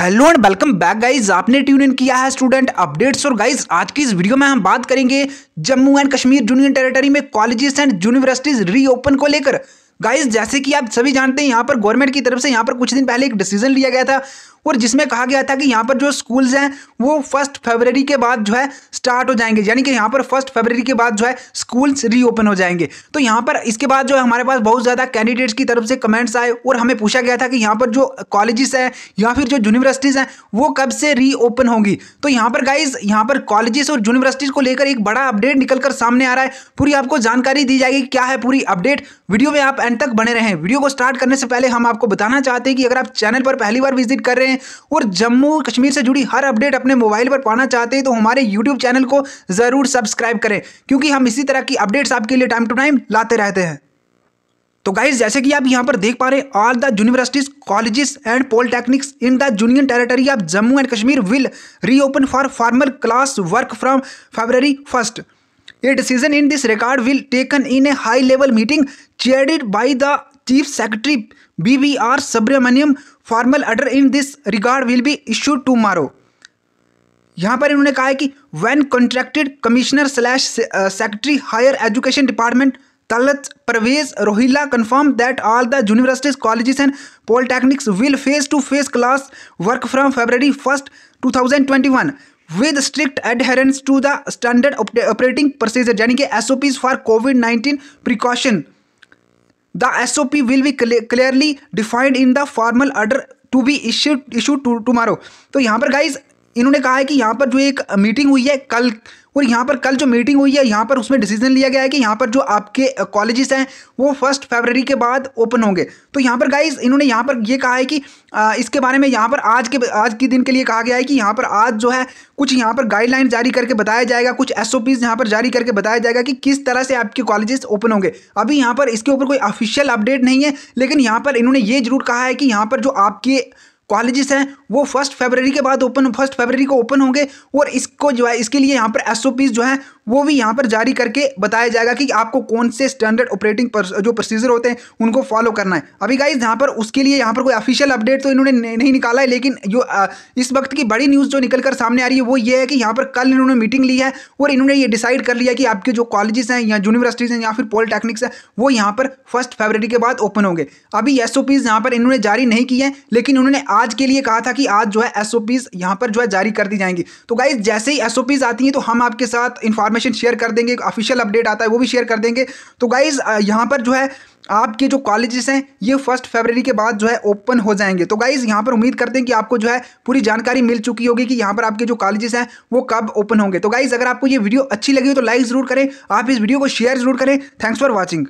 hello and welcome back guys आपने tune in किया है स्टूडेंट अपडेट्स और गाइज आज की इस वीडियो में हम बात करेंगे Jammu and Kashmir union territory में कॉलेजेस एंड यूनिवर्सिटीज रीओपन को लेकर गाइज जैसे कि आप सभी जानते हैं यहाँ पर गवर्नमेंट की तरफ से यहाँ पर कुछ दिन पहले एक डिसीजन लिया गया था और जिसमें कहा गया था कि यहाँ पर जो स्कूल्स हैं वो फर्स्ट फरवरी के बाद जो है स्टार्ट हो जाएंगे यानी कि यहाँ पर फर्स्ट फरवरी के बाद जो है स्कूल्स रीओपन हो जाएंगे तो यहाँ पर इसके बाद जो है हमारे पास बहुत ज़्यादा कैंडिडेट्स की तरफ से कमेंट्स आए और हमें पूछा गया था कि यहाँ पर जो कॉलेजेस हैं या फिर जो यूनिवर्सिटीज़ हैं वो कब से रीओपन होंगी तो यहाँ पर गाइज यहाँ पर कॉलेजेस और यूनिवर्सिटीज़ को लेकर एक बड़ा अपडेट निकल कर सामने आ रहा है पूरी आपको जानकारी दी जाएगी क्या है पूरी अपडेट वीडियो में आप एंड तक बने रहें वीडियो को स्टार्ट करने से पहले हम आपको बताना चाहते हैं कि अगर आप चैनल पर पहली बार विजिट कर रहे हैं हैं और जम्मू कश्मीर से जुड़ी हर अपडेट अपने मोबाइल पर पाना चाहते हैं तो हमारे यूट्यूब चैनल को ज़रूर सब्सक्राइब करें क्योंकि हम इसी तरह की अपडेट्स आपके लिए टाइम टू टाइम लाते रहते हैं तो गाइज जैसे कि आप यहां पर देख पा रहे हैं all the universities colleges and polytechnics in the union territory of Jammu and Kashmir will reopen for formal class work from February first a decision in this regard will taken in a high level meeting chaired by the chief secretary B V R Subrahmanyam formal order in this regard will be issued tomorrow यहाँ पर इन्होंने कहा है कि when contracted commissioner slash secretary higher education department Talat Parvez Rohella confirm that all the universities colleges and polytechnics will face to face class work from February first two thousand twenty one with strict adherence to the standard operating procedure यानी कि S O Ps for COVID nineteen precaution the S O P will be clearly defined in the formal order to be issue issue to tomorrow तो यहाँ पर guys इन्होंने कहा है कि यहाँ पर जो एक मीटिंग हुई है कल और यहाँ पर कल जो मीटिंग हुई है यहाँ पर उसमें डिसीजन लिया गया है कि यहाँ पर जो आपके कॉलेजेस हैं वो फर्स्ट फरवरी के बाद ओपन होंगे तो यहाँ पर गाइज इन्होंने यहाँ पर ये कहा है कि इसके बारे में यहाँ पर आज के आज के दिन के लिए कहा गया है कि यहाँ पर आज जो है कुछ यहाँ पर गाइडलाइन जारी करके बताया जाएगा कुछ एस ओ यहाँ पर जारी करके बताया जाएगा कि किस तरह से आपके कॉलेजेस ओपन होंगे अभी यहाँ पर इसके ऊपर कोई ऑफिशियल अपडेट नहीं है लेकिन यहाँ पर इन्होंने ये जरूर कहा है कि यहाँ पर जो आपके कॉलेजेस हैं वो फर्स्ट फरवरी के बाद ओपन फर्स्ट फरवरी को ओपन होंगे और इसको जो है इसके लिए यहाँ पर एस जो है वो भी यहाँ पर जारी करके बताया जाएगा कि आपको कौन से स्टैंडर्ड ऑपरेटिंग जो प्रोसीजर होते हैं उनको फॉलो करना है अभी गाइज यहाँ पर उसके लिए यहाँ पर कोई ऑफिशियल अपडेट तो इन्होंने नहीं निकाला है लेकिन जो इस वक्त की बड़ी न्यूज़ जो निकल कर सामने आ रही है वो ये है कि यहाँ पर कल इन्होंने मीटिंग ली है और इन्होंने ये डिसाइड कर लिया कि आपके जो कॉलेजेस हैं या यूनिवर्सिटीज़ हैं या फिर पॉलिटेक्निक्स हैं वो यहाँ पर फर्स्ट फेबररी के बाद ओपन होंगे अभी एस ओ पीज़ यहाँ पर इन्होंने जारी नहीं किए हैं लेकिन उन्होंने आज के लिए कहा था कि आज जो है एस ओ पीज़ यहाँ पर जो है जारी कर दी जाएंगी तो गाइज जैसे ही एस ओ पीज़ आती हैं तो हम आपके साथ इन्फॉर्म इन्फॉर्मेशन शेयर कर देंगे ऑफिशियल अपडेट आता है वो भी शेयर कर देंगे तो गाइज़ यहाँ पर जो है आपके जो कॉलेजेस हैं ये फर्स्ट फरवरी के बाद जो है ओपन हो जाएंगे तो गाइज़ यहाँ पर उम्मीद करते हैं कि आपको जो है पूरी जानकारी मिल चुकी होगी कि यहाँ पर आपके जो कॉलेजेस हैं वो कब ओपन होंगे तो गाइज़ अगर आपको ये वीडियो अच्छी लगी हो तो लाइक ज़रूर करें आप इस वीडियो को शेयर ज़रूर करें थैंक्स फॉर वॉचिंग